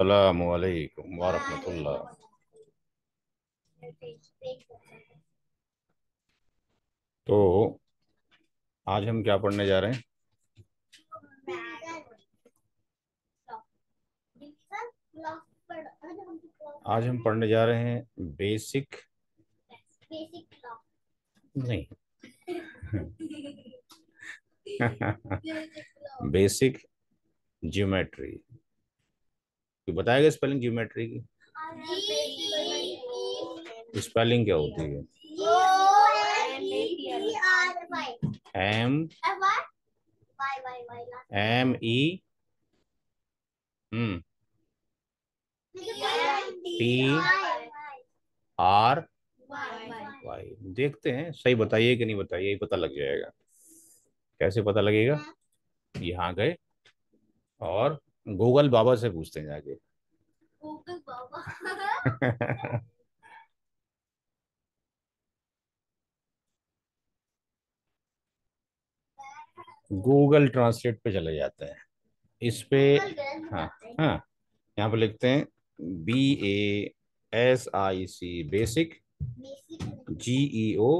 السلام عليكم ورحمة الله तो आज हम क्या पढ़ने जा रहे हैं आज हम पढ़ने जा रहे हैं बेसिक बेसिक नहीं बेसिक ज्योमेट्री बताएगा स्पेलिंग ज्योमेट्री की स्पेलिंग क्या होती है M M E hmm T R Y देखते हैं सही बताइए कि नहीं बताइए यही पता लग जाएगा कैसे पता लगेगा यहाँ गए और गोगल बाबा से पूछते हैं जाके बाबा गूगल ट्रांसलेट पे चले जाते हैं इस पे हाँ हाँ यहाँ पे लिखते हैं B A S I C basic G E O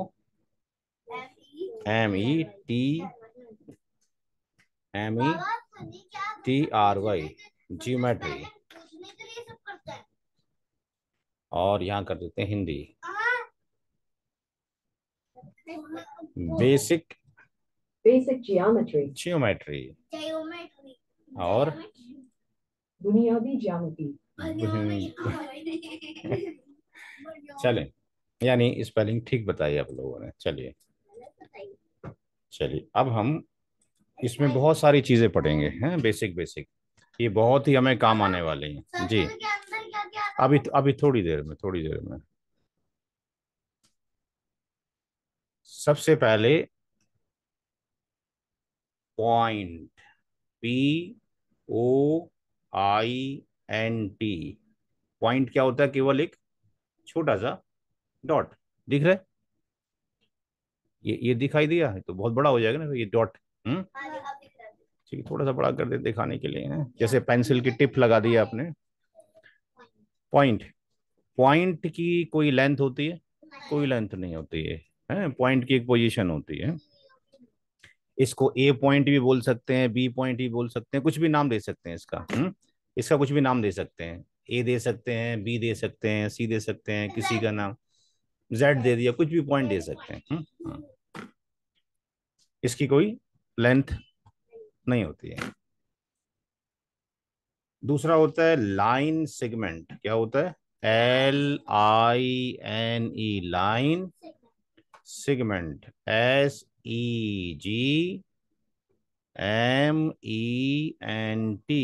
M E T M E T R Y geometry और यहाँ कर देते हैं Hindi basic basic geometry geometry और बुनियादी ज्यामिति चले यानी स्पेलिंग ठीक बताई आप लोगों ने चलिए चलिए अब हम इसमें बहुत सारी चीजें पढ़ेंगे हैं बेसिक बेसिक ये बहुत ही हमें काम आने वाले हैं जी अभी अभी थोड़ी देर में थोड़ी देर में सबसे पहले point P O I N T point क्या होता है केवल एक छोटा सा डॉट दिख रहा है ये ये दिखाई दिया है तो बहुत बड़ा हो जाएगा ना ये डॉट हम्म? ठीक है थोड़ा सा बड़ा कर दे दिखाने के लिए जैसे पेंसिल की टिप लगा दी आपने पॉइंट पॉइंट की कोई लेंथ होती है कोई लेंथ नहीं होती है हैं पॉइंट की एक पोजीशन होती है इसको ए पॉइंट भी बोल सकते हैं बी पॉइंट भी बोल सकते हैं कुछ भी नाम दे सकते हैं इसका हम्म इसका कुछ भी नाम दे सकते हैं ए दे सकते हैं बी दे सकते हैं सी दे सकते हैं किसी का नाम जेड दे दिया कुछ भी पॉइंट दे सकते हैं हुँ? हम्म। हाँ। इसकी कोई लेंथ नहीं होती है दूसरा होता है लाइन सेगमेंट क्या होता है L I N E line segment S E G M E N T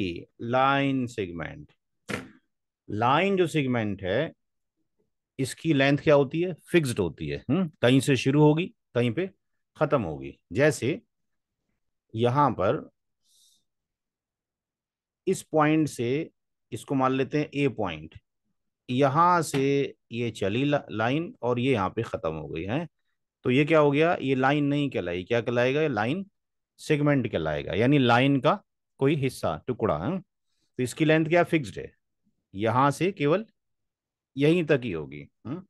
line segment line जो सेगमेंट है इसकी लेंथ क्या होती है फिक्स्ड होती है हुँ? हम्म, कहीं से शुरू होगी कहीं पे खत्म होगी जैसे यहाँ पर इस पॉइंट से इसको मान लेते हैं ए पॉइंट यहां से ये चली लाइन और ये यहाँ पे ख़त्म हो गई है तो ये क्या हो गया ये लाइन नहीं कहलाई क्या कहलाएगा ये लाइन सेगमेंट कहलाएगा यानी लाइन का कोई हिस्सा टुकड़ा है तो इसकी लेंथ क्या फिक्स्ड है यहां से केवल यहीं तक ही होगी हुँ?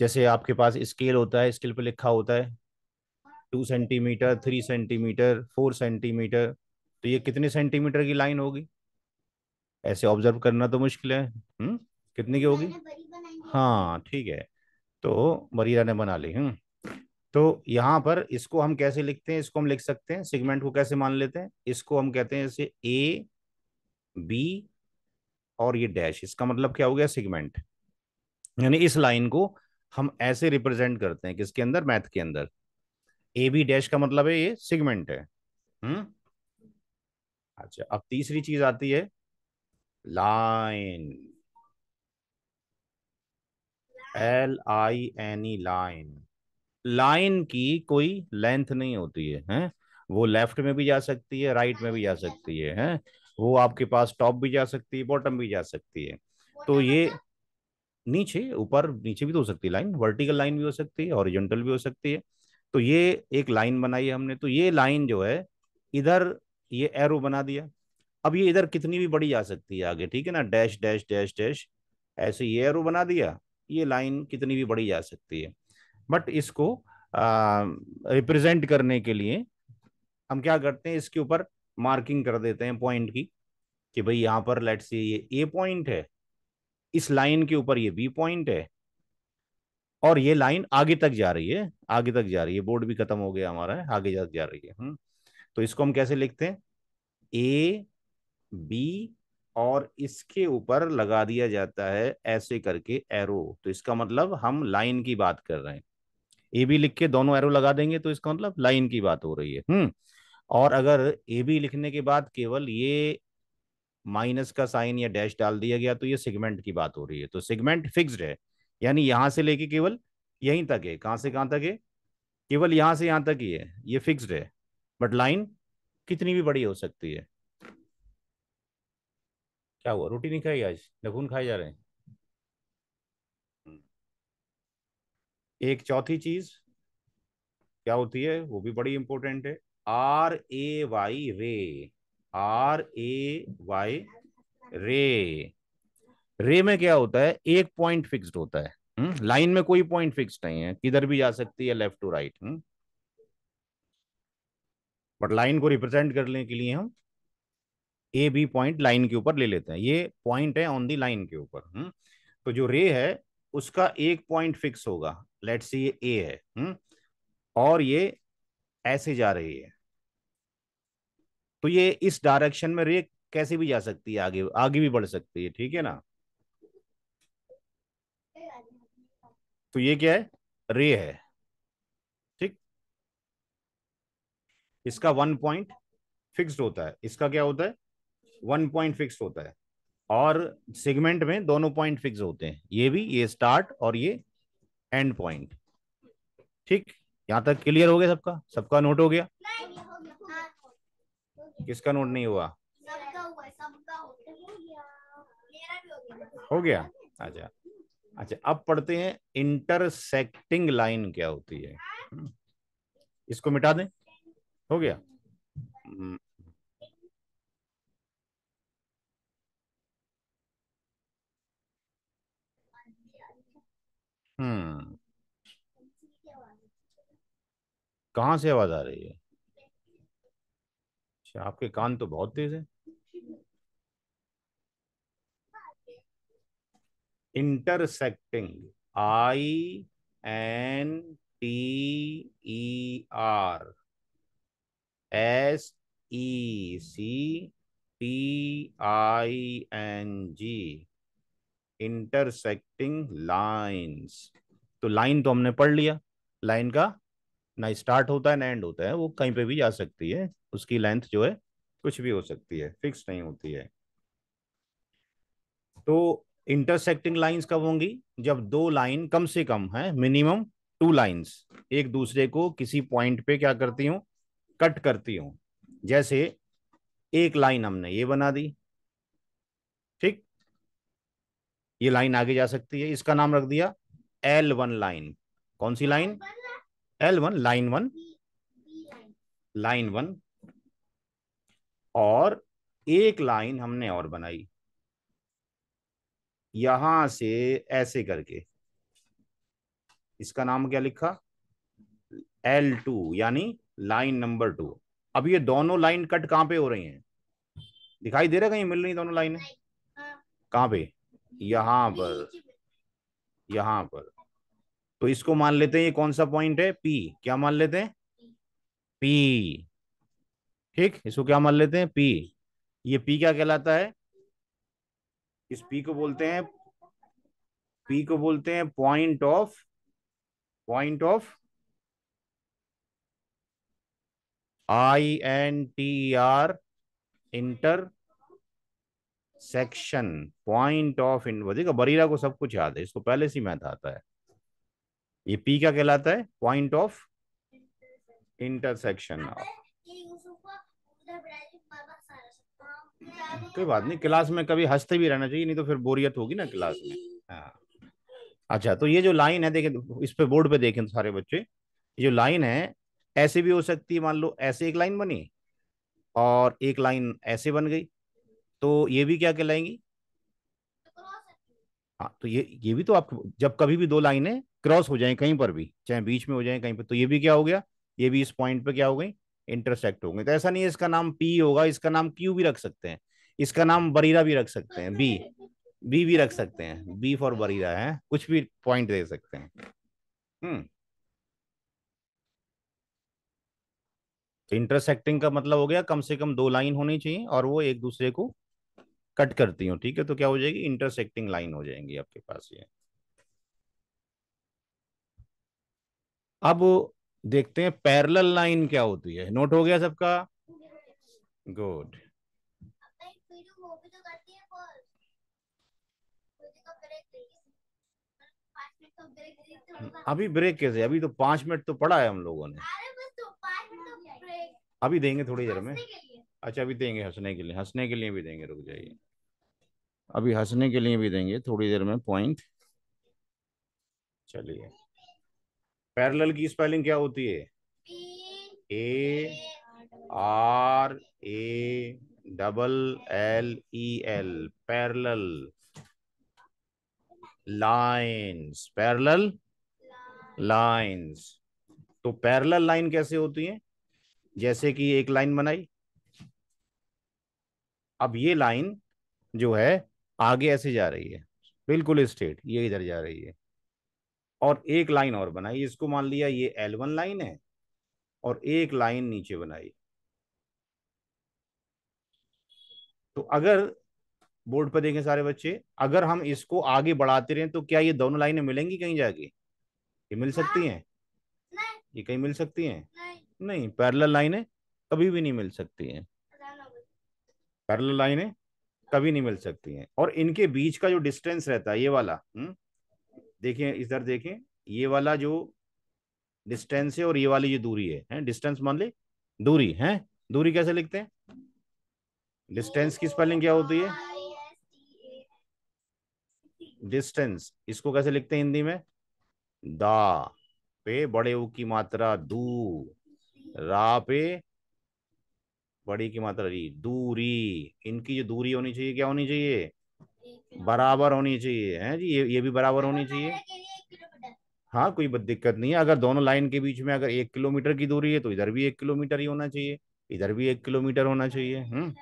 जैसे आपके पास स्केल होता है स्केल पे लिखा होता है two centimetre three centimetre four centimetre तो ये कितने सेंटीमीटर की लाइन होगी ऐसे ऑब्जर्व करना तो मुश्किल है हम्म कितने की होगी हाँ ठीक है तो मरीरा ने बना ली हम्म तो यहाँ पर इसको हम कैसे लिखते हैं इसको हम लिख सकते हैं सिगमेंट को कैसे मान लेते हैं इसको हम कहते हैं जैसे ए बी और ये डैश इसका मतलब क्या हो गया सिगमेंट यानी इस लाइन को हम ऐसे रिप्रेजेंट करते हैं किसके अंदर मैथ के अंदर ए बी डैश का मतलब है ये सिगमेंट है हम्म? अच्छा अब तीसरी चीज आती है line L I N E line line की कोई लेंथ नहीं होती है हैं वो लेफ्ट में भी जा सकती है राइट में भी जा सकती है हैं वो आपके पास टॉप भी जा सकती है बॉटम भी जा सकती है तो ये नीचे ऊपर नीचे भी तो हो सकती है लाइन वर्टिकल लाइन भी हो सकती है ऑरिजेंटल भी हो सकती है तो ये एक लाइन बनाई हमने तो ये लाइन जो है इधर ये एरो बना दिया अब ये इधर कितनी भी बड़ी जा सकती है आगे ठीक है ना डैश डैश डैश डैश ऐसे ये एरो बना दिया ये लाइन कितनी भी बड़ी जा सकती है बट इसको रिप्रेजेंट करने के लिए हम क्या करते हैं इसके ऊपर मार्किंग कर देते हैं पॉइंट की कि भाई यहाँ पर लेट्स ये ए पॉइंट है इस लाइन के ऊपर ये बी पॉइंट है और ये लाइन आगे तक जा रही है आगे तक जा रही है बोर्ड भी खत्म हो गया हमारा आगे जा, जा रही है हुँ? हम्म। तो इसको हम कैसे लिखते हैं ए बी और इसके ऊपर लगा दिया जाता है ऐसे करके एरो तो इसका मतलब हम लाइन की बात कर रहे हैं ए बी लिख के दोनों एरो लगा देंगे तो इसका मतलब लाइन की बात हो रही है हम्म और अगर ए बी लिखने के बाद केवल ये माइनस का साइन या डैश डाल दिया गया तो ये सेगमेंट की बात हो रही है तो सेगमेंट फिक्स्ड है यानी यहां से लेके केवल यहीं तक है कहां से कहां तक है केवल यहां से यहां तक ही है ये फिक्स्ड है बट लाइन कितनी भी बड़ी हो सकती है क्या हुआ रोटी नहीं खाई आज नखून खाए जा रहे हैं हम्म। एक चौथी चीज क्या होती है वो भी बड़ी इंपॉर्टेंट है R A Y ray R A Y ray ray में क्या होता है एक पॉइंट फिक्स्ड होता है लाइन हम्म, में कोई पॉइंट फिक्स नहीं है किधर भी जा सकती है left to right but line को रिप्रेजेंट करने के लिए हम ए बी पॉइंट लाइन के ऊपर ले लेते हैं ये पॉइंट है ऑन दी लाइन के ऊपर हम्म। तो जो रे है उसका एक पॉइंट फिक्स होगा लेट सी ये ए है हम्म। और ये ऐसे जा रही है तो ये इस डायरेक्शन में रे कैसे भी जा सकती है आगे आगे भी बढ़ सकती है ठीक है ना तो ये क्या है रे है ठीक इसका वन पॉइंट फिक्स्ड होता है इसका क्या होता है वन पॉइंट फिक्स होता है और सेगमेंट में दोनों पॉइंट फिक्स होते हैं ये भी ये स्टार्ट और ये एंड पॉइंट ठीक यहां तक क्लियर हो गया सबका सबका नोट हो गया किसका नोट नहीं हुआ हो गया अच्छा अच्छा अब पढ़ते हैं इंटरसेक्टिंग लाइन क्या होती है हाँ। इसको मिटा दें हो गया हम्म, हम्म। कहा से आवाज आ रही है अच्छा आपके कान तो बहुत तेज है intersecting I N T E R S E C T I N G intersecting lines तो लाइन तो हमने पढ़ लिया लाइन का ना स्टार्ट होता है ना एंड होता है वो कहीं पे भी जा सकती है उसकी लेंथ जो है कुछ भी हो सकती है फिक्स नहीं होती है तो इंटरसेक्टिंग लाइंस कब होंगी जब दो लाइन कम से कम है मिनिमम टू लाइंस एक दूसरे को किसी पॉइंट पे क्या करती हूँ कट करती हूँ जैसे एक लाइन हमने ये बना दी ठीक ये लाइन आगे जा सकती है इसका नाम रख दिया एल वन लाइन कौन सी line L one line one line one और एक लाइन हमने और बनाई यहां से ऐसे करके इसका नाम क्या लिखा एल टू यानी लाइन नंबर टू अब ये दोनों लाइन कट कहां पे हो रही हैं दिखाई दे रहा कहीं मिल रही दोनों लाइन हाँ। कहां पे यहां पर यहां पर तो इसको मान लेते हैं ये कौन सा पॉइंट है पी क्या मान लेते हैं पी ठीक इसको क्या मान लेते हैं पी ये पी क्या कहलाता है इस पी को बोलते हैं पी को बोलते हैं point of point of I N T R intersection point of देखो बरीरा को सब कुछ याद है इसको पहले से मैथ आता है ये पी क्या कहलाता है पॉइंट ऑफ इंटरसेक्शन ऑफ कोई बात नहीं क्लास में कभी हंसते भी रहना चाहिए नहीं तो फिर बोरियत होगी ना क्लास में हाँ। अच्छा तो ये जो लाइन है देखें इस पे बोर्ड पे देखें तो सारे बच्चे ये जो लाइन है ऐसे भी हो सकती है मान लो ऐसे एक लाइन बनी और एक लाइन ऐसे बन गई तो ये भी क्या कहलाएंगी हाँ तो ये ये भी तो आप जब कभी भी दो लाइनें क्रॉस हो जाए कहीं पर भी चाहे बीच में हो जाए कहीं पर तो ये भी क्या हो गया ये भी इस पॉइंट पे क्या हो गई इंटरसेक्ट हो गई तो ऐसा नहीं है इसका नाम पी होगा इसका नाम क्यू भी रख सकते हैं इसका नाम बरीरा भी रख सकते हैं बी बी भी रख सकते हैं बी फॉर बरीरा है कुछ भी पॉइंट दे सकते हैं हम्म तो इंटरसेक्टिंग का मतलब हो गया कम से कम दो लाइन होनी चाहिए और वो एक दूसरे को कट करती हूँ ठीक है तो क्या हो जाएगी इंटरसेक्टिंग लाइन हो जाएंगी आपके पास ये अब देखते हैं पैरेलल लाइन क्या होती है नोट हो गया सबका गुड अभी ब्रेक कैसे अभी तो पांच मिनट तो पड़ा है हम लोगों ने तो तो अभी देंगे थोड़ी देर में अच्छा अभी देंगे हंसने के लिए हंसने के लिए भी देंगे रुक जाइए अभी हंसने के लिए भी देंगे थोड़ी देर में पॉइंट चलिए पैरेलल की स्पेलिंग क्या होती है A R A double L E L parallel lines parallel lines तो पैरेलल लाइन कैसे होती है जैसे कि एक लाइन बनाई अब ये लाइन जो है आगे ऐसे जा रही है बिल्कुल स्ट्रेट ये इधर जा रही है और एक लाइन और बनाई इसको मान लिया ये एल वन लाइन है और एक लाइन नीचे बनाई तो अगर बोर्ड पर देखें सारे बच्चे अगर हम इसको आगे बढ़ाते रहें तो क्या ये दोनों लाइनें मिलेंगी कहीं जाके ये मिल सकती हैं ये कहीं मिल सकती हैं नहीं पैरल लाइनें कभी भी नहीं मिल सकती हैं पैरल लाइनें कभी नहीं मिल सकती हैं और इनके बीच का जो डिस्टेंस रहता है ये वाला हम्म, देखिए इधर देखें ये वाला जो डिस्टेंस है और ये वाली जो दूरी है, है? डिस्टेंस मान ली दूरी है दूरी कैसे लिखते हैं डिस्टेंस की स्पेलिंग क्या होती है डिस्टेंस इसको कैसे लिखते हैं हिंदी में दा पे बड़े ऊ की मात्रा दू रा पे बड़ी की मात्रा री दूरी इनकी जो दूरी होनी चाहिए क्या होनी चाहिए बराबर होनी चाहिए है जी ये ये भी बराबर होनी चाहिए हाँ कोई दिक्कत नहीं है अगर दोनों लाइन के बीच में अगर एक किलोमीटर की दूरी है तो इधर भी एक किलोमीटर ही होना चाहिए इधर भी एक किलोमीटर होना चाहिए हम्म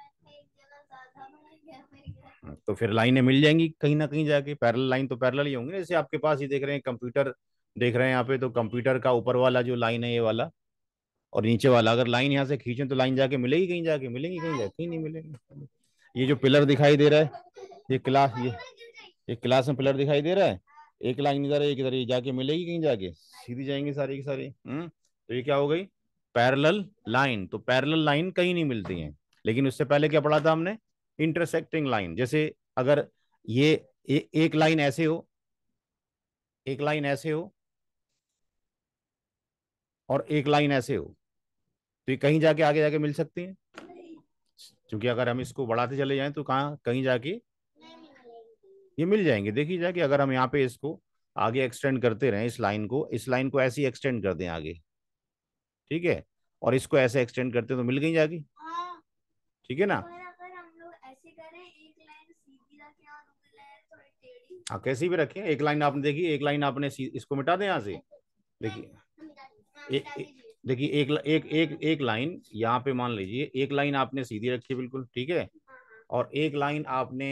हाँ, तो फिर लाइनें मिल जाएंगी कहीं ना कहीं जाके पैरल लाइन तो पैरल ही होंगी जैसे आपके पास ही देख रहे हैं कंप्यूटर देख रहे हैं यहाँ पे तो कंप्यूटर का ऊपर वाला जो लाइन है ये वाला और नीचे वाला अगर लाइन यहाँ से खींचे तो लाइन जाके मिलेगी कहीं जाके मिलेंगी कहीं जाके कहीं नहीं मिलेंगे ये जो पिलर दिखाई दे रहा है ये क्लास ये ये क्लास में पिलर दिखाई दे रहा है एक लाइन इधर एक इधर ये जाके मिलेगी कहीं जाके सीधी जाएंगे सारी की सारी हम्म तो ये क्या हो गई पैरेलल लाइन तो पैरेलल लाइन कहीं नहीं मिलती है लेकिन उससे पहले क्या पढ़ा था हमने इंटरसेक्टिंग लाइन जैसे अगर ये ए, एक लाइन ऐसे हो एक लाइन ऐसे हो और एक लाइन ऐसे हो तो ये कहीं जाके आगे जाके मिल सकती है क्योंकि अगर हम इसको बढ़ाते चले जाएं तो कहा कहीं जाके ये मिल जाएंगे देखिए जाके अगर हम यहाँ पे इसको आगे एक्सटेंड करते रहें इस लाइन को इस लाइन को ऐसे ही एक्सटेंड कर दें आगे ठीक है और इसको ऐसे एक्सटेंड करते हैं तो मिल गई जाके हाँ। ठीक है ना हाँ कैसी भी रखें एक लाइन आपने देखी एक लाइन आपने इसको मिटा दें यहाँ से देखिए देखिए एक एक एक एक लाइन यहाँ पे मान लीजिए एक लाइन आपने सीधी रखी बिल्कुल ठीक है और एक लाइन आपने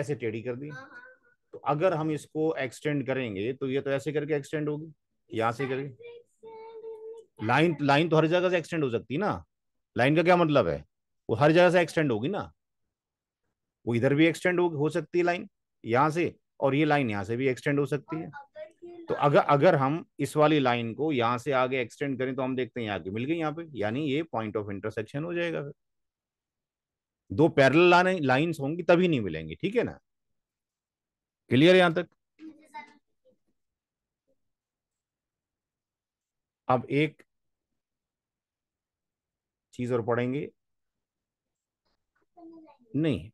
ऐसे टेढ़ी कर दी तो अगर हम इसको एक्सटेंड करेंगे तो ये तो ऐसे करके एक्सटेंड होगी यहाँ से करके लाइन लाइन तो हर जगह से एक्सटेंड हो सकती है ना लाइन का क्या मतलब है वो हर जगह से एक्सटेंड होगी ना वो इधर भी एक्सटेंड हो, हो सकती है लाइन यहाँ से और ये लाइन यहाँ से भी एक्सटेंड हो सकती है तो अगर अगर हम इस वाली लाइन को यहाँ से आगे एक्सटेंड करें तो हम देखते हैं यहाँ की मिल गई यहाँ पे यानी ये पॉइंट ऑफ इंटरसेक्शन हो जाएगा फिर दो पैरल लाइन्स होंगी तभी नहीं मिलेंगी ठीक है ना क्लियर यहां तक अब एक चीज और पढ़ेंगे नहीं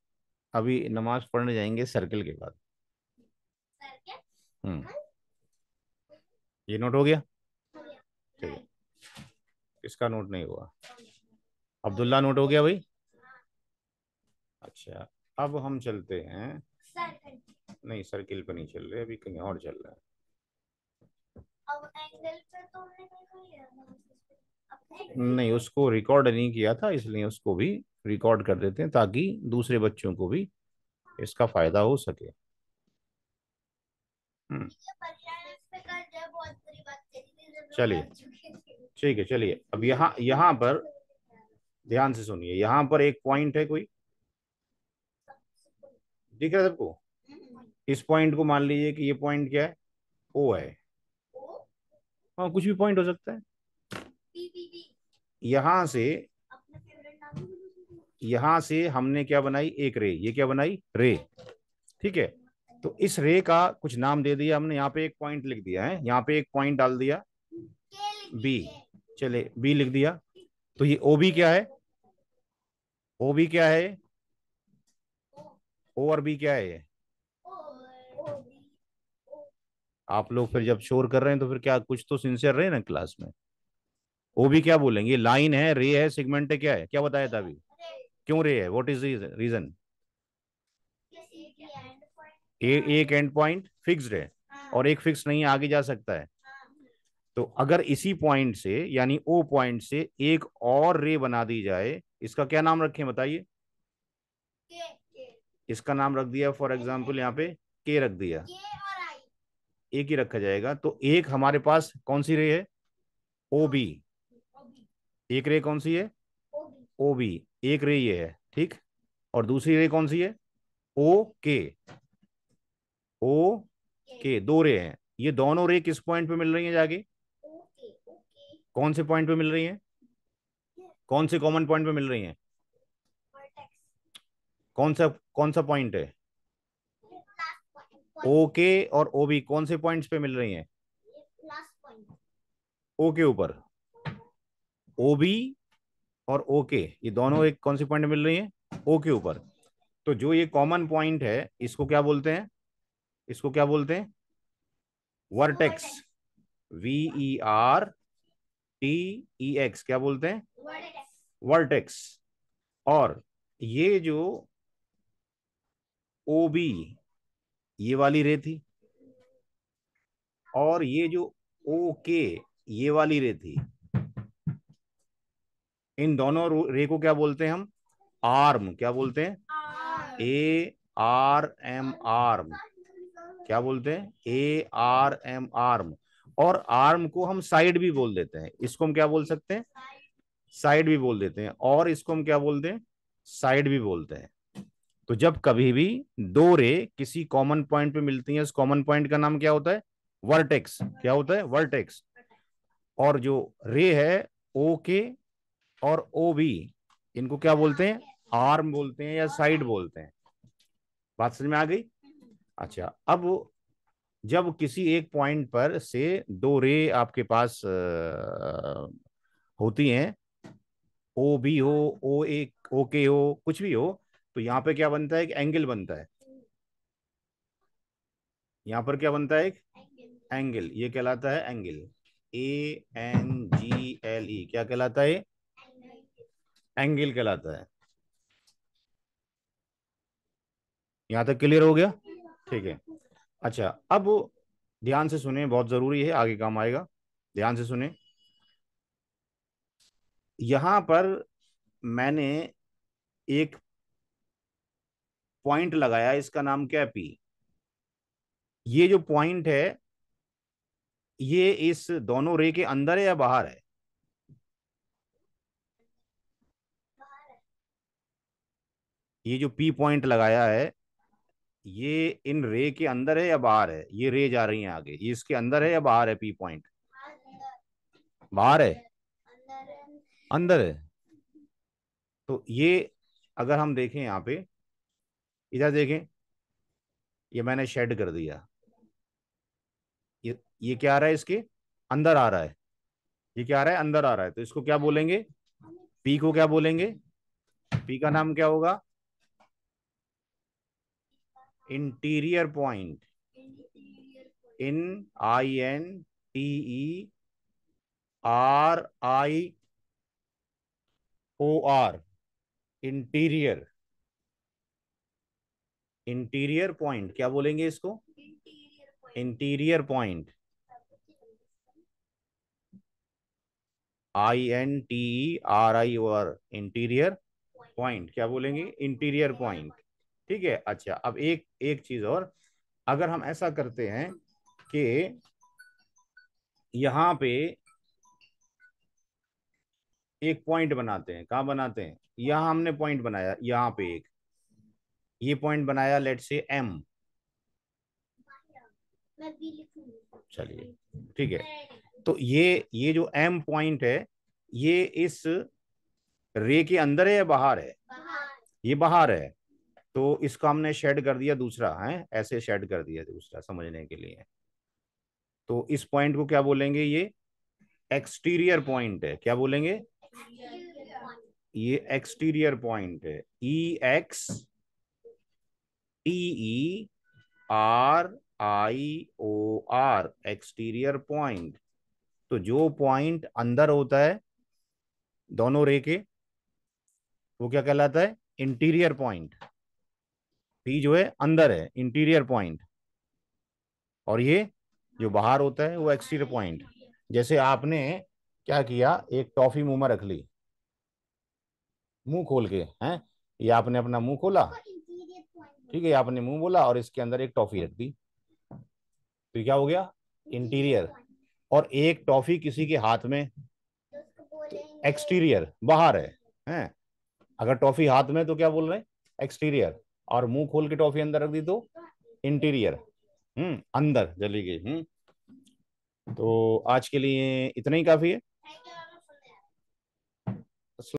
अभी नमाज पढ़ने जाएंगे सर्कल के बाद हम्म ये नोट हो गया ठीक है इसका नोट नहीं हुआ अब्दुल्ला नोट हो गया भाई अच्छा अब हम चलते हैं नहीं सर्किल पर नहीं चल रहे अभी कहीं और चल रहा है तो नहीं, नहीं उसको रिकॉर्ड नहीं किया था इसलिए उसको भी रिकॉर्ड कर देते हैं ताकि दूसरे बच्चों को भी इसका फायदा हो सके हम्म। चलिए ठीक है चलिए अब यहाँ यहाँ पर ध्यान से सुनिए यहाँ पर एक पॉइंट है कोई रहा है सबको हम्म। इस पॉइंट को मान लीजिए कि ये पॉइंट क्या है ओ है हाँ कुछ भी पॉइंट हो सकता है यहां से यहां से हमने क्या बनाई एक रे ये क्या बनाई रे ठीक है तो इस रे का कुछ नाम दे दिया हमने यहाँ पे एक पॉइंट लिख दिया है यहाँ पे एक पॉइंट डाल दिया बी चले बी लिख दिया तो ये ओ बी क्या है ओ बी क्या है ओ और बी क्या है आप लोग फिर जब शोर कर रहे हैं तो फिर क्या कुछ तो सिंसियर रहे ना क्लास में ओ बी क्या बोलेंगे लाइन है रे है सेगमेंट है क्या है क्या बताया था अभी क्यों रे है व्हाट इज रीजन ए, एक एंड पॉइंट फिक्स्ड है और एक फिक्स नहीं आगे जा सकता है तो अगर इसी पॉइंट से यानी ओ पॉइंट से एक और रे बना दी जाए इसका क्या नाम रखें बताइए इसका नाम रख दिया फॉर एग्जाम्पल यहाँ पे के रख दिया एक ही रखा जाएगा तो एक हमारे पास कौन सी रे है ओ बी एक रे कौन सी है ओ बी एक रे ये है ठीक और दूसरी रे कौन सी है ओ के ओ के दो रे हैं ये दोनों रे किस पॉइंट पे मिल रही है जाके कौन से पॉइंट पे मिल रही है कौन से कॉमन पॉइंट पे मिल रही है कौन सा कौन सा पॉइंट है ओके और ओ बी कौन से पॉइंट्स पे मिल रही हैं ओ के ऊपर ओ बी और ओ के ये दोनों एक कौन से पॉइंट मिल रही है ओ के ऊपर तो जो ये कॉमन पॉइंट है इसको क्या बोलते हैं इसको क्या बोलते हैं vertex V E R T E X क्या बोलते हैं वर्टेक्स और ये जो ओ बी ये वाली रे थी और ये जो ओ के ये वाली रे थी इन दोनों रे को क्या बोलते हैं हम आर्म क्या बोलते हैं ए आर एम आर्म क्या बोलते हैं ए आर एम आर्म और आर्म को हम साइड भी बोल देते हैं इसको हम क्या बोल सकते हैं साइड भी बोल देते हैं और इसको हम क्या बोलते हैं साइड भी बोलते हैं तो जब कभी भी दो रे किसी कॉमन पॉइंट पे मिलती हैं उस कॉमन पॉइंट का नाम क्या होता है वर्टेक्स क्या होता है वर्टेक्स और जो रे है ओ के और ओ बी इनको क्या बोलते हैं आर्म बोलते हैं या साइड बोलते हैं बात समझ में आ गई अच्छा अब जब किसी एक पॉइंट पर से दो रे आपके पास होती हैं ओ बी हो ओ ए ओ के हो कुछ भी हो तो यहाँ पे क्या बनता है एक एंगल बनता है यहाँ पर क्या बनता है एक एंगल ये कहलाता है angle A N G L E क्या कहलाता है एंगल कहलाता है यहां तक क्लियर हो गया ठीक है अच्छा अब ध्यान से सुने बहुत जरूरी है आगे काम आएगा ध्यान से सुने यहां पर मैंने एक पॉइंट लगाया इसका नाम क्या है पी ये जो पॉइंट है ये इस दोनों रे के अंदर है या बाहर है ये जो पी पॉइंट लगाया है ये इन रे के अंदर है या बाहर है ये रे जा रही है आगे ये इसके अंदर है या बाहर है पी पॉइंट बाहर है अंदर है तो ये अगर हम देखें यहाँ पे इधर देखें ये मैंने शेड कर दिया ये ये क्या आ रहा है इसके अंदर आ रहा है ये क्या आ रहा है अंदर आ रहा है तो इसको क्या बोलेंगे पी को क्या बोलेंगे पी का नाम क्या होगा interior point in I N T E R I O R interior interior point क्या बोलेंगे इसको interior point I N T R I O R interior point क्या बोलेंगे इंटीरियर पॉइंट ठीक है अच्छा अब एक एक चीज और अगर हम ऐसा करते हैं कि यहां पे एक पॉइंट बनाते हैं कहा बनाते हैं यहां हमने पॉइंट बनाया यहां पे एक ये पॉइंट बनाया लेट से एम चलिए ठीक है तो ये ये जो एम पॉइंट है ये इस रे के अंदर है या बाहर है ये बाहर है तो इसको हमने शेड कर दिया दूसरा है ऐसे शेड कर दिया दूसरा समझने के लिए तो इस पॉइंट को क्या बोलेंगे ये एक्सटीरियर पॉइंट है क्या बोलेंगे ये एक्सटीरियर पॉइंट है E X T E R I O R exterior point तो जो पॉइंट अंदर होता है दोनों रे के वो क्या कहलाता है इंटीरियर पॉइंट पी जो है अंदर है इंटीरियर पॉइंट और ये जो बाहर होता है वो एक्सटीरियर पॉइंट जैसे आपने क्या किया एक टॉफी मुंह में रख ली मुंह खोल के हैं ये आपने अपना मुंह खोला ठीक है आपने मुंह बोला और इसके अंदर एक टॉफी रख दी फिर क्या हो गया इंटीरियर और एक टॉफी किसी के हाथ में एक्सटीरियर बाहर है हैं अगर टॉफी हाथ में तो क्या बोल रहे हैं एक्सटीरियर और मुंह खोल के टॉफी अंदर रख दी तो इंटीरियर हम्म अंदर जली गई हम्म तो आज के लिए इतना ही काफी है